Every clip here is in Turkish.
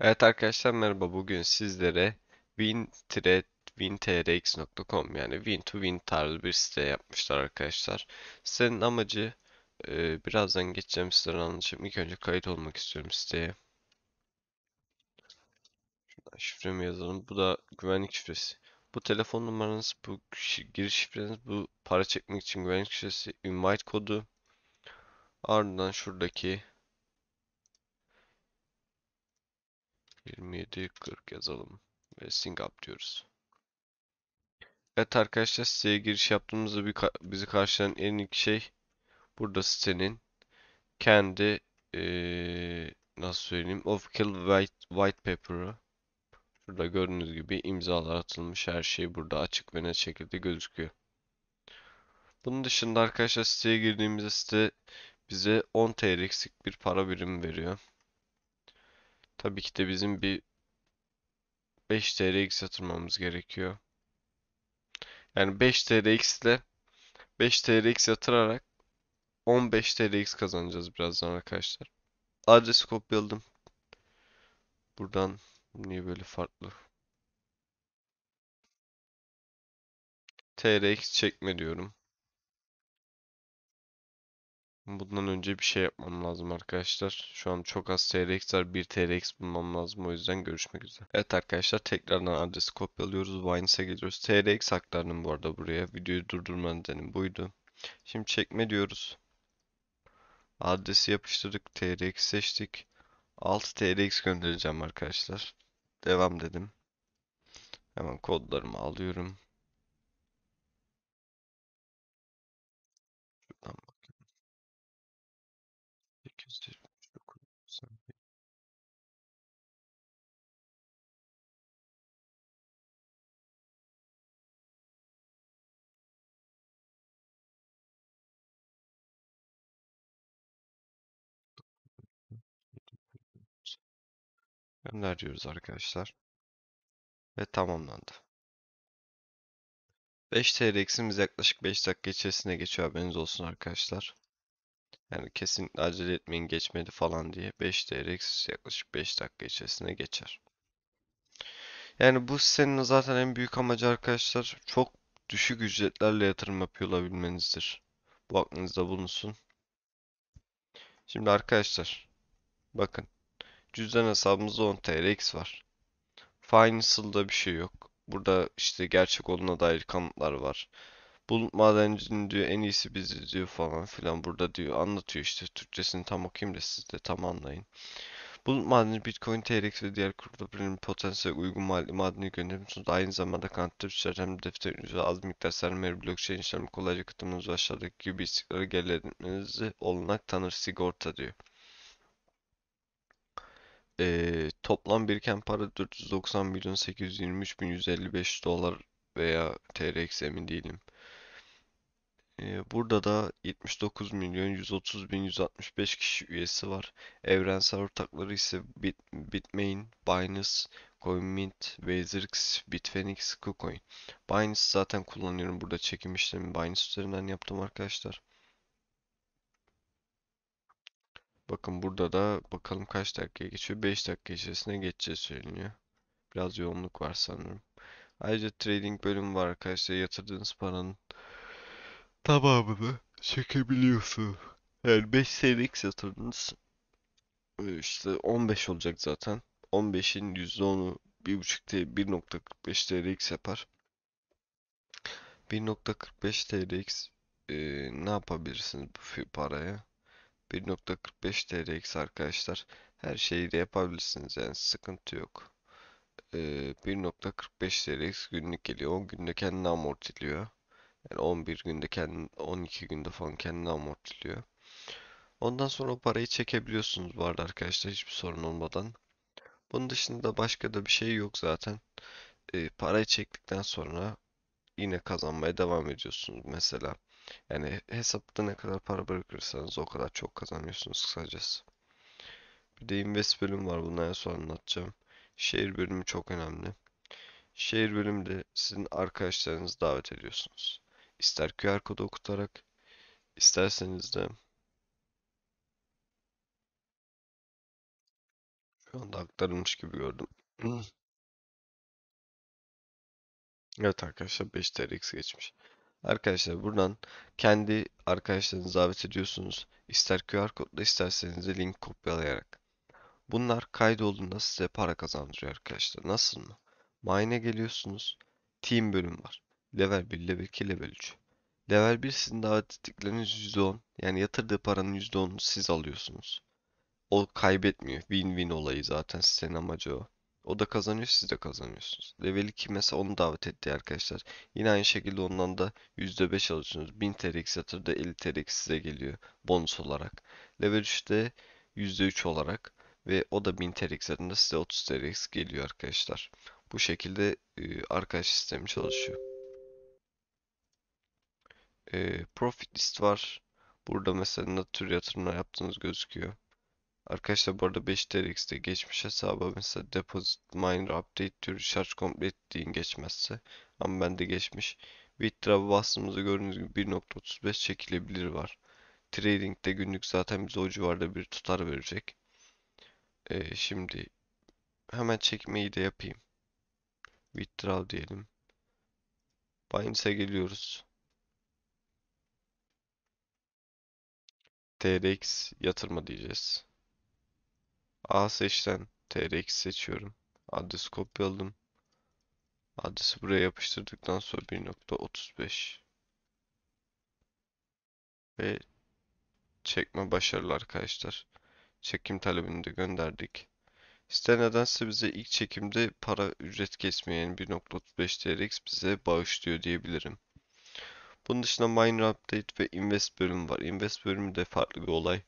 Evet arkadaşlar merhaba. Bugün sizlere win-trx.com yani win-to-win tarzı bir site yapmışlar arkadaşlar. Sitenin amacı e, birazdan geçeceğim sizlere anlatacağım. İlk önce kayıt olmak istiyorum siteye. Şuradan şifremi yazalım. Bu da güvenlik şifresi. Bu telefon numaranız, bu giriş şifreniz, bu para çekmek için güvenlik şifresi, invite kodu. Ardından şuradaki 27.40 yazalım ve sync up diyoruz. Evet arkadaşlar siteye giriş yaptığımızda bir ka bizi karşılayan en ilk şey burada sitenin kendi ee, nasıl söyleyeyim official white, white paper'ı Şurada gördüğünüz gibi imzalar atılmış her şey burada açık ve net şekilde gözüküyor. Bunun dışında arkadaşlar siteye girdiğimizde site bize 10 eksik bir para birimi veriyor. Tabii ki de bizim bir 5 TRX yatırmamız gerekiyor. Yani 5 TRX ile 5 TRX yatırarak 15 TRX kazanacağız birazdan arkadaşlar. Adresi kopyaladım. Buradan niye böyle farklı? TRX çekme diyorum. Bundan önce bir şey yapmam lazım arkadaşlar. Şu an çok az TRX var. 1 TRX bulmam lazım. O yüzden görüşmek üzere. Evet arkadaşlar tekrardan adresi kopyalıyoruz. Vines'e geliyoruz. TRX aktardım bu arada buraya. Videoyu durdurma nedenim buydu. Şimdi çekme diyoruz. Adresi yapıştırdık. TRX seçtik. 6 TRX göndereceğim arkadaşlar. Devam dedim. Hemen kodlarımı alıyorum. Gönder diyoruz arkadaşlar. Ve tamamlandı. 5 TRX'imiz yaklaşık 5 dakika içerisinde geçiyor haberiniz olsun arkadaşlar. Yani kesinlikle acele etmeyin geçmedi falan diye 5 TRX yaklaşık 5 dakika içerisinde geçer. Yani bu sitenin zaten en büyük amacı arkadaşlar çok düşük ücretlerle yatırım yapıyor olabilmenizdir. Bu aklınızda bulunsun. Şimdi arkadaşlar bakın Cüzdan hesabımızda 10 TRX var. Financial'da bir şey yok. Burada işte gerçek olduğuna dair kanıtlar var. Bulut madencinin diyor en iyisi bizi diyor falan filan burada diyor anlatıyor işte Türkçesini tam okuyayım da siz de tam anlayın. Bulut madeni Bitcoin, TRX ve diğer kripto kriptoların potansiyel uygun mali madeni gönderiyorsunuz. Aynı zamanda kanıtlı işler hem defter az miktar sermaye blockchain işlemi kolayca katılmanız aşağıdaki gibi istikrarı geri olanak tanır sigorta diyor e, toplam biriken para 490 milyon 823 bin 155 dolar veya TR eksemin değilim. E, burada da 79 milyon 130 bin 165 kişi üyesi var. Evrensel ortakları ise Bit, Bitmain, Binance, CoinMint, Bezirx, Bitfenix, KuCoin. Binance zaten kullanıyorum. Burada çekim işlemi Binance üzerinden yaptım arkadaşlar. Bakın burada da bakalım kaç dakika geçiyor. 5 dakika içerisinde geçeceği söyleniyor. Biraz yoğunluk var sanırım. Ayrıca trading bölümü var arkadaşlar. Yatırdığınız paranın tamamını çekebiliyorsun. Yani 5 senelik yatırdınız. Ee, işte 15 olacak zaten. 15'in %10'u 1.5 1.45 TRX yapar. 1.45 TRX e, ne yapabilirsiniz bu paraya? 1.45 TRX arkadaşlar. Her şeyi de yapabilirsiniz yani sıkıntı yok. Ee, 1.45 TRX günlük geliyor. 10 günde kendini amortiliyor. Yani 11 günde kendi, 12 günde falan kendini amortiliyor. Ondan sonra o parayı çekebiliyorsunuz bu arada arkadaşlar hiçbir sorun olmadan. Bunun dışında başka da bir şey yok zaten. Ee, parayı çektikten sonra yine kazanmaya devam ediyorsunuz mesela. Yani hesapta ne kadar para bırakırsanız o kadar çok kazanıyorsunuz kısacası. Bir de invest bölüm var. Bunu en son anlatacağım. Şehir bölümü çok önemli. Şehir bölümde sizin arkadaşlarınızı davet ediyorsunuz. İster QR kodu okutarak, isterseniz de şu anda aktarılmış gibi gördüm. evet arkadaşlar 5 TRX geçmiş. Arkadaşlar buradan kendi arkadaşlarınızı davet ediyorsunuz. İster QR kodla isterseniz de link kopyalayarak. Bunlar kaydolduğunda size para kazandırıyor arkadaşlar. Nasıl mı? Mine'e geliyorsunuz. Team bölüm var. Level 1, level 2, level 3. Level 1 sizin davet ettikleriniz %10. Yani yatırdığı paranın %10'unu siz alıyorsunuz. O kaybetmiyor. Win-win olayı zaten sizin amacı o. O da kazanıyor, siz de kazanıyorsunuz. Level 2 mesela onu davet etti arkadaşlar. Yine aynı şekilde ondan da %5 alıyorsunuz. 1000 TRX yatırda 50 TRX size geliyor bonus olarak. Level 3'te %3 olarak ve o da 1000 TRX yatırda size 30 TRX geliyor arkadaşlar. Bu şekilde e, arkadaş sistemi çalışıyor. E, profit list var. Burada mesela ne tür yatırımlar yaptığınız gözüküyor. Arkadaşlar bu arada 5 TRX'de geçmiş hesaba mesela deposit miner update diyor charge complete deyin geçmezse. Ama bende geçmiş. Withdraw bastığımızda gördüğünüz gibi 1.35 çekilebilir var. Trading'de günlük zaten bize o civarda bir tutar verecek. Ee, şimdi hemen çekmeyi de yapayım. Withdraw diyelim. Binance'e geliyoruz. TRX yatırma diyeceğiz. A seçten TRX seçiyorum. Adresi kopyaladım. Adresi buraya yapıştırdıktan sonra 1.35 ve çekme başarılı arkadaşlar. Çekim talebini de gönderdik. İster nedense bize ilk çekimde para ücret kesmeyen 1.35 TRX bize bağışlıyor diyebilirim. Bunun dışında Miner Update ve Invest bölümü var. Invest bölümü de farklı bir olay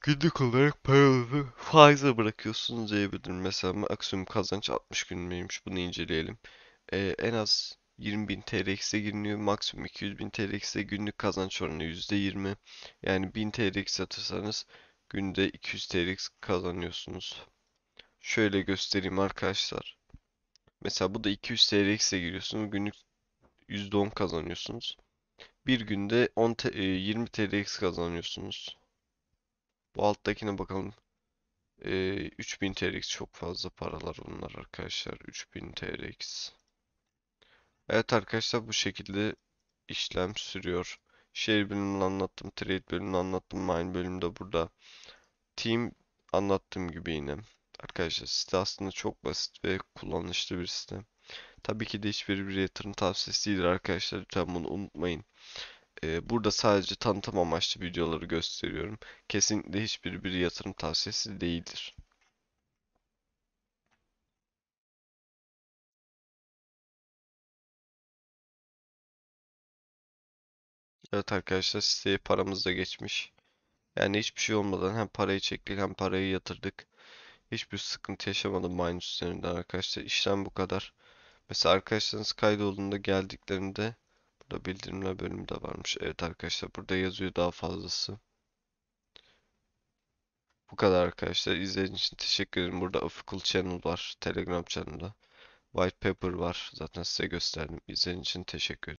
günlük olarak paranızı faize bırakıyorsunuz diyebilirim. Mesela maksimum kazanç 60 gün müymüş bunu inceleyelim. Ee, en az 20.000 TRX'e giriniyor. Maksimum 200.000 TRX'e günlük kazanç oranı %20. Yani 1000 TRX atırsanız günde 200 TRX kazanıyorsunuz. Şöyle göstereyim arkadaşlar. Mesela bu da 200 TRX'e giriyorsunuz. Günlük %10 kazanıyorsunuz. Bir günde 10 20 TRX kazanıyorsunuz. Bu alttakine bakalım. Ee, 3000 TRX çok fazla paralar bunlar arkadaşlar. 3000 TRX. Evet arkadaşlar bu şekilde işlem sürüyor. Share bölümünü anlattım. Trade bölümünü anlattım. Mine bölümü de burada. Team anlattığım gibi yine. Arkadaşlar site aslında çok basit ve kullanışlı bir site. Tabii ki de hiçbir bir yatırım tavsiyesi değildir arkadaşlar. Lütfen bunu unutmayın burada sadece tanıtım amaçlı videoları gösteriyorum. Kesinlikle hiçbir bir yatırım tavsiyesi değildir. Evet arkadaşlar siteye paramız da geçmiş. Yani hiçbir şey olmadan hem parayı çektik hem parayı yatırdık. Hiçbir sıkıntı yaşamadım Binance üzerinden arkadaşlar. İşlem bu kadar. Mesela arkadaşlarınız kaydolduğunda geldiklerinde da bildirimler bölümü de varmış. Evet arkadaşlar burada yazıyor daha fazlası. Bu kadar arkadaşlar. İzlediğiniz için teşekkür ederim. Burada Official Channel var. Telegram Channel'da. White Paper var. Zaten size gösterdim. İzlediğiniz için teşekkür ederim.